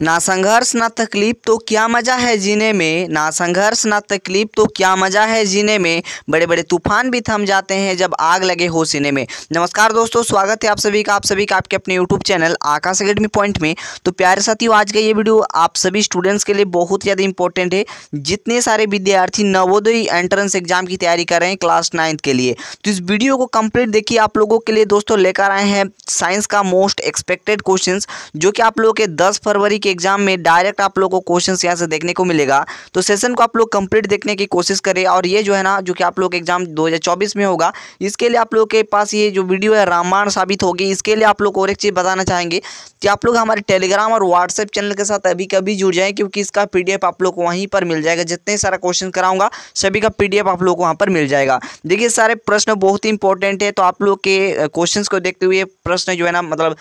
ना संघर्ष ना तकलीफ तो क्या मज़ा है जीने में ना संघर्ष ना तकलीफ तो क्या मज़ा है जीने में बड़े बड़े तूफान भी थम जाते हैं जब आग लगे हो सीने में नमस्कार दोस्तों स्वागत है आप सभी का आप सभी का आपके अपने YouTube channel Akash academy point में तो प्यारे साथियों आज का ये वीडियो आप सभी स्टूडेंट्स के लिए बहुत ज़्यादा इंपॉर्टेंट है जितने सारे विद्यार्थी नवोदय एंट्रेंस एग्जाम की तैयारी कर रहे हैं क्लास नाइन्थ के लिए तो इस वीडियो को कम्प्लीट देखिए आप लोगों के लिए दोस्तों लेकर आए हैं साइंस का मोस्ट एक्सपेक्टेड क्वेश्चन जो कि आप लोगों के दस फरवरी के एग्जाम में डायरेक्ट आप लोग को क्वेश्चन यहाँ से देखने को मिलेगा तो सेशन को आप लोग कंप्लीट देखने की कोशिश करें और ये जो है ना जो कि आप लोग एग्जाम 2024 में होगा इसके लिए आप लोगों के पास ये जो वीडियो है रामायण साबित होगी इसके लिए आप लोग और एक चीज़ बताना चाहेंगे कि आप लोग हमारे टेलीग्राम और व्हाट्सएप चैनल के साथ अभी कभी जुड़ जाएँ क्योंकि इसका पी आप लोग को वहीं पर मिल जाएगा जितने सारा क्वेश्चन कराऊंगा सभी का पी आप लोग को वहाँ पर मिल जाएगा देखिए सारे प्रश्न बहुत ही इंपॉर्टेंट है तो आप लोग के क्वेश्चन को देखते हुए प्रश्न जो है ना मतलब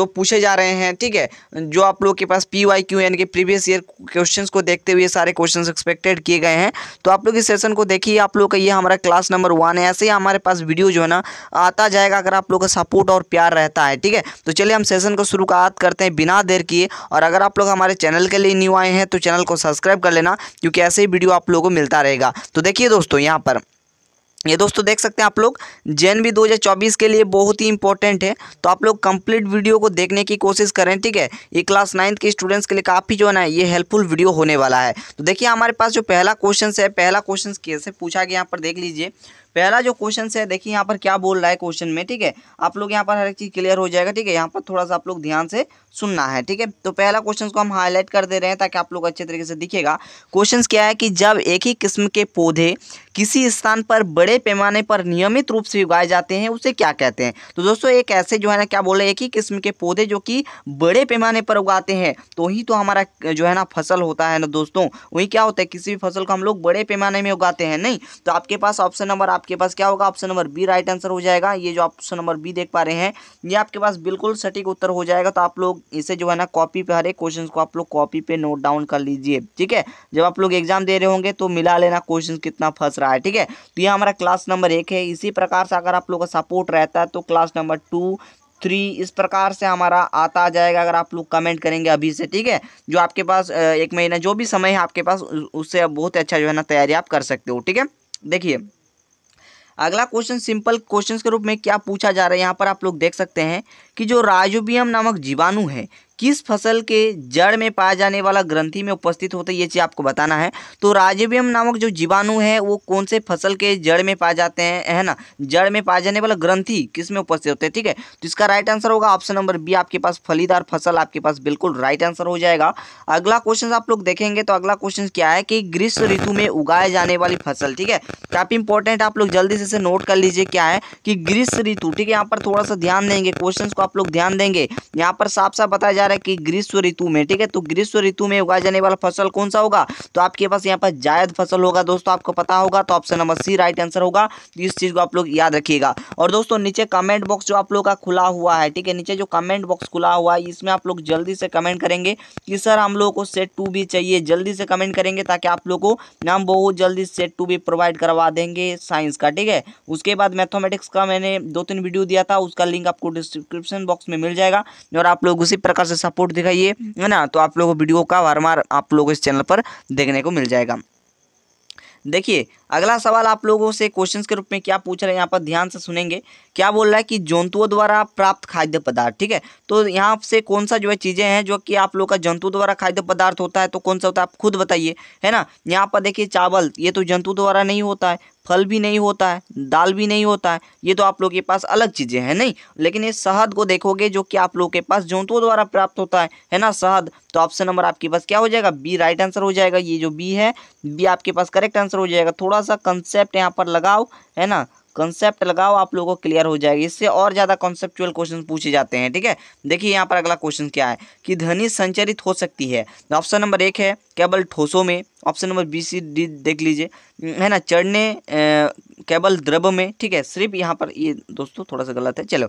जो पूछे जा रहे हैं ठीक है जो आप लोग के पास पास पी वाई क्यू यानी कि प्रीवियस ईयर क्वेश्चन को देखते हुए सारे क्वेश्चन एक्सपेक्टेड किए गए हैं तो आप लोग इस सेशन को देखिए आप लोग का ये हमारा क्लास नंबर वन है ऐसे ही हमारे पास वीडियो जो है ना आता जाएगा अगर आप लोग का सपोर्ट और प्यार रहता है ठीक है तो चलिए हम सेशन को शुरुआत करते हैं बिना देर किए और अगर आप लोग हमारे चैनल के लिए न्यू आए हैं तो चैनल को सब्सक्राइब कर लेना क्योंकि ऐसे ही वीडियो आप लोगों को मिलता रहेगा तो देखिए दोस्तों यहाँ पर ये दोस्तों देख सकते हैं आप लोग जैन भी 2024 के लिए बहुत ही इंपॉर्टेंट है तो आप लोग कंप्लीट वीडियो को देखने की कोशिश करें ठीक है ये क्लास नाइन्थ के स्टूडेंट्स के लिए काफ़ी जो है ना ये हेल्पफुल वीडियो होने वाला है तो देखिए हमारे पास जो पहला क्वेश्चन है पहला क्वेश्चन कैसे पूछा गया यहाँ पर देख लीजिए पहला जो क्वेश्चन है देखिए यहाँ पर क्या बोल रहा है क्वेश्चन में ठीक है आप लोग यहाँ पर हर एक चीज़ क्लियर हो जाएगा ठीक है यहाँ पर थोड़ा सा आप लोग ध्यान से सुनना है ठीक है तो पहला क्वेश्चन को हम हाईलाइट कर दे रहे हैं ताकि आप लोग अच्छे तरीके से दिखेगा क्वेश्चन क्या है कि जब एक ही किस्म के पौधे किसी स्थान पर बड़े पैमाने पर नियमित रूप से उगाए जाते हैं उसे क्या कहते हैं तो दोस्तों एक ऐसे जो है ना क्या बोल रहे हैं एक ही किस्म के पौधे जो कि बड़े पैमाने पर उगाते हैं तो ही तो हमारा जो है ना फसल होता है ना दोस्तों वही क्या होता है किसी भी फसल को हम लोग बड़े पैमाने में उगाते हैं नहीं तो आपके पास ऑप्शन नंबर आप आपके पास क्या होगा option number B right answer हो जाएगा ये जो ऑप्शन नंबर बी देख पा रहे हैं ये आपके पास बिल्कुल सटीक उत्तर हो जाएगा तो आप लोग इसे जो है ना कॉपी पे हर एक क्वेश्चन को आप लोग कॉपी पे नोट डाउन कर लीजिए ठीक है जब आप लोग एग्जाम दे रहे होंगे तो मिला लेना क्वेश्चन कितना फंस रहा है ठीक है तो ये हमारा क्लास नंबर एक है इसी प्रकार से अगर आप लोग का सपोर्ट रहता है तो क्लास नंबर टू थ्री इस प्रकार से हमारा आता जाएगा अगर आप लोग कमेंट करेंगे अभी से ठीक है जो आपके पास एक महीना जो भी समय है आपके पास उससे बहुत अच्छा जो है ना तैयारी आप कर सकते हो ठीक है देखिए अगला क्वेश्चन सिंपल क्वेश्चन के रूप में क्या पूछा जा रहा है यहाँ पर आप लोग देख सकते हैं कि जो राजोबियम नामक जीवाणु है किस फसल के जड़ में पाया जाने वाला ग्रंथि में उपस्थित होता है ये चीज़ आपको बताना है तो राजीवियम नामक जो जीवाणु है वो कौन से फसल के जड़ में पाए जाते हैं है ना जड़ में पाए जाने वाला ग्रंथि किस में उपस्थित होते हैं ठीक है तो इसका राइट आंसर होगा ऑप्शन नंबर बी आपके पास फलीदार फसल आपके पास बिल्कुल राइट आंसर हो जाएगा अगला क्वेश्चन आप लोग देखेंगे तो अगला क्वेश्चन क्या है कि ग्रीष्म ऋतु में उगाए जाने वाली फसल ठीक है काफ़ी इंपॉर्टेंट आप लोग जल्दी से नोट कर लीजिए क्या है कि ग्रीष्म ऋतु ठीक है यहाँ पर थोड़ा सा ध्यान देंगे क्वेश्चन को आप लोग ध्यान देंगे यहाँ पर साफ साफ बताया जा रहा है कि ग्रीष्म ऋतु में ठीक है तो ग्रीष्म ऋतु में उगाया जाने वाला फसल कौन सा होगा तो आपके पास यहाँ पर जायद फसल होगा दोस्तों आपको पता होगा तो option number C right answer होगा इस चीज़ को आप लोग याद रखिएगा और दोस्तों नीचे कमेंट बॉक्स जो आप लोग का खुला हुआ है ठीक है नीचे जो कमेंट बॉक्स खुला हुआ है इसमें आप लोग जल्दी से कमेंट करेंगे कि सर हम लोग को सेट टू भी चाहिए जल्दी से कमेंट करेंगे ताकि आप लोग को नाम बहुत जल्दी सेट टू भी प्रोवाइड करवा देंगे साइंस का ठीक है उसके बाद मैथमेटिक्स का मैंने दो तीन वीडियो दिया था उसका लिंक आपको डिस्क्रिप्शन बॉक्स में मिल जाएगा और आप लोग उसी प्रकार से सपोर्ट दिखाइए है ना तो आप लोगों को वीडियो का बार बार आप लोगों को इस चैनल पर देखने को मिल जाएगा देखिए अगला सवाल आप लोगों से क्वेश्चंस के रूप में क्या पूछ रहे हैं यहाँ पर ध्यान से सुनेंगे क्या बोल रहा है कि जंतुओं द्वारा प्राप्त खाद्य पदार्थ ठीक है तो यहाँ से कौन सा जो है चीज़ें हैं जो कि आप लोगों का जंतु द्वारा खाद्य पदार्थ होता है तो कौन सा होता है आप खुद बताइए है ना यहाँ पर देखिए चावल ये तो जंतु द्वारा नहीं होता है फल भी नहीं होता है दाल भी नहीं होता है ये तो आप लोग के पास अलग चीज़ें हैं नहीं लेकिन ये शहद को देखोगे जो कि आप लोगों के पास जौनपुर द्वारा प्राप्त होता है है ना शहद तो ऑप्शन नंबर आपके पास क्या हो जाएगा बी राइट आंसर हो जाएगा ये जो बी है बी आपके पास करेक्ट आंसर हो जाएगा थोड़ा सा कंसेप्ट यहाँ पर लगाओ है ना कंसेप्ट लगाओ आप लोगों को क्लियर हो जाएगा इससे और ज़्यादा कॉन्सेप्चुअल क्वेश्चन पूछे जाते हैं ठीक है देखिए यहाँ पर अगला क्वेश्चन क्या है कि धनी संचरित हो सकती है ऑप्शन नंबर एक है केवल ठोसों में option number B C D देख लीजिए है ना चढ़ने केवल द्रव्य में ठीक है सिर्फ यहाँ पर ये दोस्तों थोड़ा सा गलत है चलो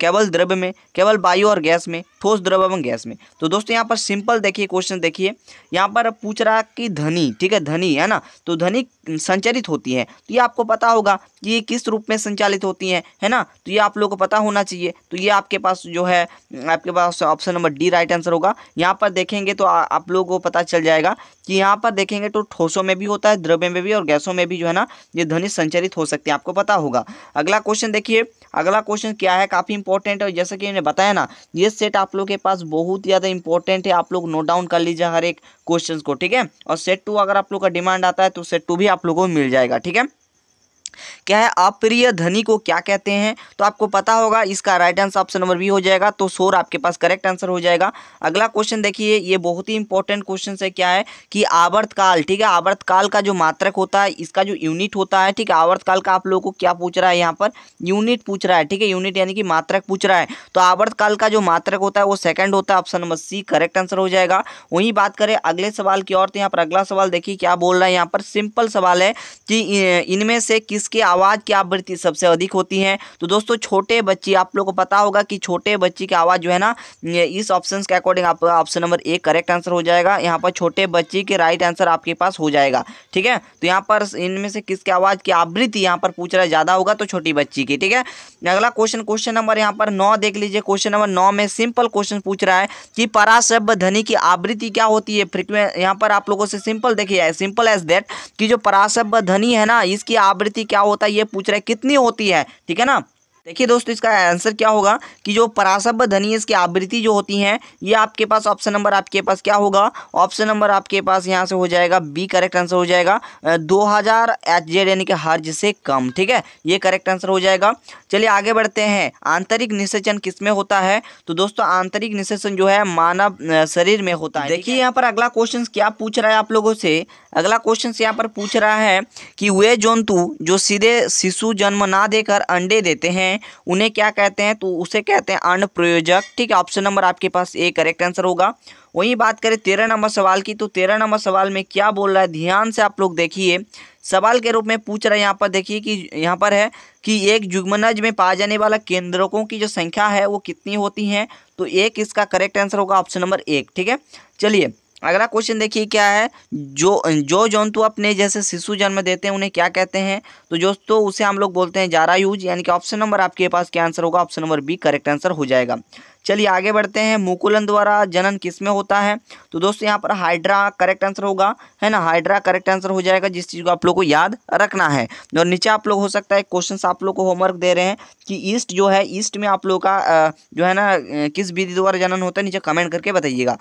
केवल द्रव्य में केवल वायु और गैस में ठोस द्रव्य एवं गैस में तो दोस्तों यहाँ पर सिंपल देखिए क्वेश्चन देखिए यहाँ पर पूछ रहा कि धनी ठीक है धनी है ना तो धनी संचरित होती है तो ये आपको पता होगा कि ये किस रूप में संचालित होती हैं है ना तो ये आप लोगों को पता होना चाहिए तो ये आपके पास जो है आपके पास option number D right answer होगा यहाँ पर देखेंगे तो आप लोगों को पता चल जाएगा कि यहाँ पर देखेंगे तो ठोसों में भी होता है द्रव्य में भी और गैसों में भी जो है ना ये ध्वनि संचरित हो सकती है आपको पता होगा अगला क्वेश्चन देखिए अगला क्वेश्चन क्या है काफ़ी इंपॉर्टेंट है जैसा कि मैंने बताया ना ये सेट आप लोग के पास बहुत ज़्यादा इंपॉर्टेंट है आप लोग नोट डाउन कर लीजिए हर एक क्वेश्चन को ठीक है और सेट टू अगर आप लोग का डिमांड आता है तो सेट टू भी आप लोगों को मिल जाएगा ठीक है क्या है अप्रिय धनी को क्या कहते हैं तो आपको पता होगा इसका right answer option number B हो जाएगा तो सोर आपके पास करेक्ट आंसर हो जाएगा अगला क्वेश्चन देखिए ये बहुत ही इंपॉर्टेंट क्वेश्चन है क्या है कि आवर्तकाल ठीक है आवर्तकाल का जो मात्रक होता है इसका जो यूनिट होता है ठीक है आवर्तकाल का आप लोगों को क्या पूछ रहा है यहाँ पर यूनिट पूछ रहा है ठीक है यूनिट यानी कि मात्रक पूछ रहा है तो आवर्तकाल का जो मात्रक होता है वो सेकेंड होता है option number C correct answer हो जाएगा वहीं बात करें अगले सवाल की और तो यहाँ पर अगला सवाल देखिए क्या बोल रहा है यहाँ पर सिंपल सवाल है कि इनमें से किस जिसकी आवाज़ की आवृत्ति सबसे अधिक होती है तो दोस्तों छोटे बच्चे आप लोगों को पता होगा कि छोटे बच्चे की आवाज़ जो है ना इस ऑप्शन के अकॉर्डिंग आपका ऑप्शन नंबर एक करेक्ट आंसर हो जाएगा यहाँ पर छोटे बच्चे के राइट आंसर आपके पास हो जाएगा ठीक है तो यहाँ पर इनमें से किसकी आवाज़ की आवृत्ति यहाँ पर पूछ रहा है ज़्यादा होगा तो छोटी बच्ची की ठीक है अगला क्वेश्चन क्वेश्चन नंबर यहाँ पर नौ देख लीजिए क्वेश्चन नंबर नौ में सिंपल क्वेश्चन पूछ रहा है कि पराशब ध्वनि की आवृत्ति क्या होती है फ्रिक्वें यहाँ पर आप लोगों से सिंपल देखिए सिंपल एज देट कि जो पराशब ध्वनि है ना इसकी आवृत्ति क्या होता है ये पूछ रहा है कितनी होती है ठीक है ना देखिए दोस्तों इसका आंसर क्या होगा कि जो परासभ्य धनियस की आवृत्ति जो होती है ये आपके पास ऑप्शन नंबर आपके पास क्या होगा ऑप्शन नंबर आपके पास यहाँ से हो जाएगा बी करेक्ट आंसर हो जाएगा दो हज़ार एच जेड यानी कि हर्ज से कम ठीक है ये करेक्ट आंसर हो जाएगा चलिए आगे बढ़ते हैं आंतरिक निषेचन किस में होता है तो दोस्तों आंतरिक निषेचन जो है मानव शरीर में होता है देखिए यहाँ पर अगला क्वेश्चन क्या पूछ रहा है आप लोगों से अगला क्वेश्चन यहाँ पर पूछ रहा है कि वे जंतु जो सीधे शिशु जन्म ना देकर अंडे देते हैं हैं उन्हें क्या कहते हैं तो उसे कहते हैं अन्न प्रयोजक ठीक है ऑप्शन नंबर आपके पास ए करेक्ट आंसर होगा वहीं बात करें तेरह नंबर सवाल की तो तेरह नंबर सवाल में क्या बोल रहा है ध्यान से आप लोग देखिए सवाल के रूप में पूछ रहा है यहाँ पर देखिए कि यहाँ पर है कि एक जुगमनज में पाए जाने वाला केंद्रकों की जो संख्या है वो कितनी होती हैं तो एक इसका करेक्ट आंसर होगा ऑप्शन नंबर एक ठीक है चलिए अगला क्वेश्चन देखिए क्या है जो जो जंतु अपने जैसे शिशु जन्म देते हैं उन्हें क्या कहते हैं तो दोस्तों उसे हम लोग बोलते हैं जारायूज यानी कि ऑप्शन नंबर आपके पास क्या आंसर होगा option number B correct answer हो जाएगा चलिए आगे बढ़ते हैं मुकुलन द्वारा जनन किस में होता है तो दोस्तों यहाँ पर हाइड्रा करेक्ट आंसर होगा है ना हाइड्रा करेक्ट आंसर हो जाएगा जिस चीज़ को आप लोग को याद रखना है और नीचे आप लोग हो सकता है क्वेश्चन आप लोग को होमवर्क दे रहे हैं कि ईस्ट जो है ईस्ट में आप लोग का जो है ना किस विधि द्वारा जनन होता है नीचे कमेंट करके बताइएगा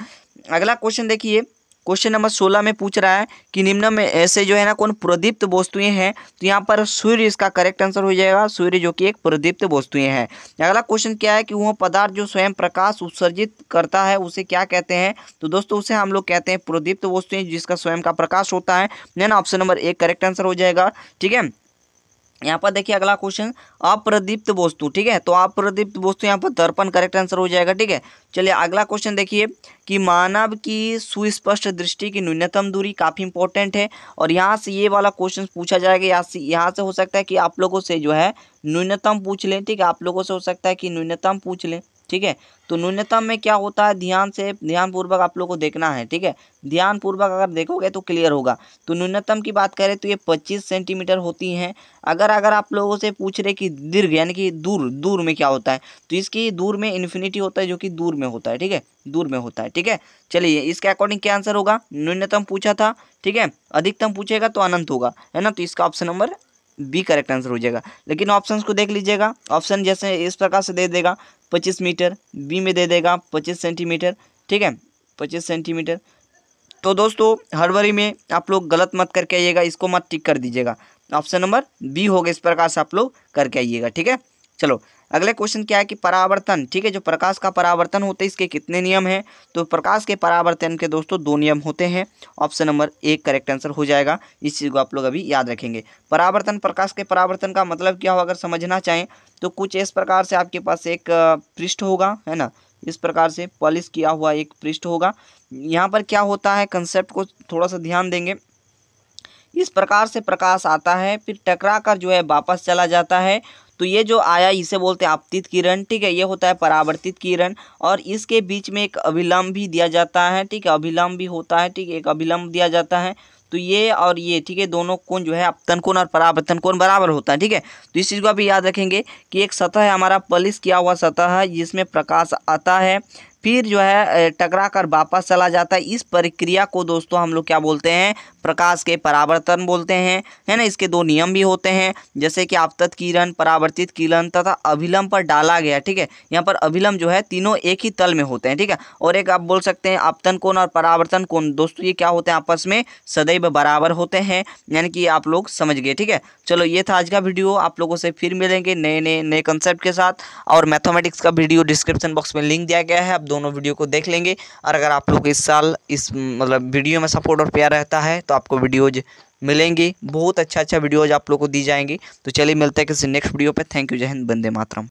अगला क्वेश्चन देखिए क्वेश्चन नंबर सोलह में पूछ रहा है कि निम्न में ऐसे जो है ना कौन प्रदीप्त वस्तुएं हैं तो यहाँ पर सूर्य इसका करेक्ट आंसर हो जाएगा सूर्य जो कि एक प्रदीप्त वस्तुएं हैं अगला क्वेश्चन क्या है कि वह पदार्थ जो स्वयं प्रकाश उत्सर्जित करता है उसे क्या कहते हैं तो दोस्तों उसे हम लोग कहते हैं प्रदीप्त वस्तुएं जिसका स्वयं का प्रकाश होता है ना ऑप्शन नंबर एक करेक्ट आंसर हो जाएगा ठीक है यहाँ पर देखिए अगला क्वेश्चन अप्रदीप्त वस्तु ठीक है तो अप्रदीप्त वस्तु यहाँ पर दर्पण करेक्ट आंसर हो जाएगा ठीक है चलिए अगला क्वेश्चन देखिए कि मानव की सुस्पष्ट दृष्टि की न्यूनतम दूरी काफ़ी इंपॉर्टेंट है और यहाँ से ये वाला क्वेश्चन पूछा जाएगा यहाँ से यहाँ से हो सकता है कि आप लोगों से जो है न्यूनतम पूछ लें ठीक है आप लोगों से हो सकता है कि न्यूनतम पूछ लें ठीक है तो न्यूनतम में क्या होता है ध्यान से ध्यानपूर्वक आप लोग को देखना है ठीक है ध्यानपूर्वक अगर देखोगे तो क्लियर होगा तो न्यूनतम की बात करें तो ये 25 सेंटीमीटर होती हैं अगर अगर आप लोगों से पूछ रहे कि दीर्घ यानी कि दूर दूर में क्या होता है तो इसकी दूर में इन्फिनिटी होता है जो कि दूर में होता है ठीक है दूर में होता है ठीक है चलिए इसके अकॉर्डिंग क्या आंसर होगा न्यूनतम पूछा था ठीक है अधिकतम पूछेगा तो अनंत होगा है ना तो इसका option number B correct answer हो जाएगा लेकिन ऑप्शंस को देख लीजिएगा ऑप्शन जैसे इस प्रकार से दे देगा पच्चीस मीटर बी में दे देगा पच्चीस सेंटीमीटर ठीक है पच्चीस सेंटीमीटर तो दोस्तों हरवरी में आप लोग गलत मत करके आइएगा इसको मत टिक कर दीजिएगा ऑप्शन नंबर बी होगा इस प्रकार से आप लोग करके आइएगा ठीक है चलो अगले क्वेश्चन क्या है कि परावर्तन ठीक है जो प्रकाश का परावर्तन होता है इसके कितने नियम हैं तो प्रकाश के परावर्तन के दोस्तों दो नियम होते हैं ऑप्शन नंबर एक करेक्ट आंसर हो जाएगा इस चीज़ को आप लोग अभी याद रखेंगे परावर्तन प्रकाश के परावर्तन का मतलब क्या हो अगर समझना चाहें तो कुछ इस प्रकार से आपके पास एक पृष्ठ होगा है ना इस प्रकार से पॉलिश किया हुआ एक पृष्ठ होगा यहाँ पर क्या होता है कंसेप्ट को थोड़ा सा ध्यान देंगे इस प्रकार से प्रकाश आता है फिर टकरा कर जो है वापस चला जाता है तो ये जो आया इसे बोलते हैं आपतित किरण ठीक है ये होता है परावर्तित किरण और इसके बीच में एक अभिलंब भी दिया जाता है ठीक है अभिलंब भी होता है ठीक है एक अभिलंब दिया जाता है तो ये और ये ठीक है दोनों कोण जो है अपतन कोण और परावर्तन कोण बराबर होता है ठीक है तो इस चीज़ को आप याद रखेंगे कि एक सतह है हमारा पलिस किया हुआ सतह है जिसमें प्रकाश आता है फिर जो है टकरा कर वापस चला जाता है इस प्रक्रिया को दोस्तों हम लोग क्या बोलते हैं प्रकाश के परावर्तन बोलते हैं है ना इसके दो नियम भी होते हैं जैसे कि आपतत किरण परावर्तित किरण तथा अभिलम्ब पर डाला गया ठीक है यहाँ पर अभिलम्ब जो है तीनों एक ही तल में होते हैं ठीक है और एक आप बोल सकते हैं आपतन कोण और परावर्तन कोण दोस्तों ये क्या होते हैं आपस में सदैव बराबर होते हैं यानी कि आप लोग समझ गए ठीक है चलो ये था आज का वीडियो आप लोगों से फिर मिलेंगे नए नए नए कंसेप्ट के साथ और मैथमेटिक्स का वीडियो डिस्क्रिप्शन बॉक्स में लिंक दिया गया है आप दोनों वीडियो को देख लेंगे और अगर आप लोग इस साल इस मतलब वीडियो में सपोर्ट और प्यार रहता है तो आपको वीडियोज मिलेंगी बहुत अच्छा अच्छा वीडियोज आप लोग को दी जाएंगी तो चलिए मिलते हैं किसी नेक्स्ट वीडियो पर थैंक यू जय हिंद बंदे मातरम